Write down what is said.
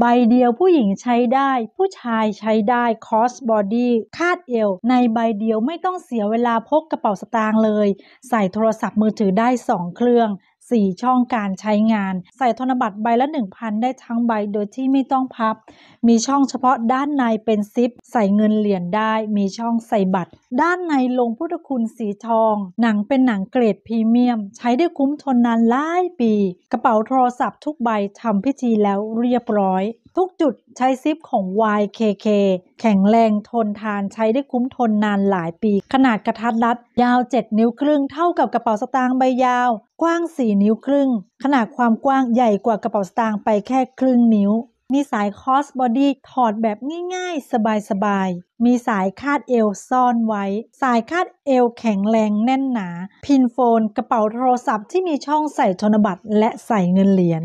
ใบเดียวผู้หญิงใช้ได้ ผู้ชายใช้ได้คอสบอดี้คาดเอว ในใบเดียวไม่ต้องเสียเวลาพกกระเป๋าสตางค์เลย ใส่โทรศัพท์มือถือได้2เครื่อง4 ช่องการใช้งาน ใส่ธนบัตรใบละ 1,000 ได้ทั้งใบโดยที่ไม่ต้องพับ มีช่องเฉพาะด้านในเป็นซิป ใส่เงินเหรียญได้มีช่องใส่บัตร ด้านในลงพุทธคุณสีทอง หนังเป็นหนังเกรดพรีเมียม ใช้ได้คุ้มทนนานหลายปี กระเป๋าโทรศัพท์ทุกใบทำพิธีแล้วเรียบร้อยทุกจุดใช้ซิปของ YKK แข็งแรงทนทานใช้ได้คุ้มทนนานหลายปี ขนาดกระทัดรัด ยาว 7 นิ้วครึ่งเท่ากับกระเป๋าสตางค์ใบยาว กว้าง 4 นิ้วครึ่ง ขนาดความกว้างใหญ่กว่ากระเป๋าสตางค์ไปแค่ครึ่งนิ้ว มีสายคอสบอดี้ถอดแบบง่ายๆ สบาย ๆ มีสายคาดเอวซ่อนไว้ สายคาดเอวแข็งแรงแน่นหนา พินโฟนกระเป๋าโทรศัพท์ที่มีช่องใส่ธนบัตรและใส่เงินเหรียญ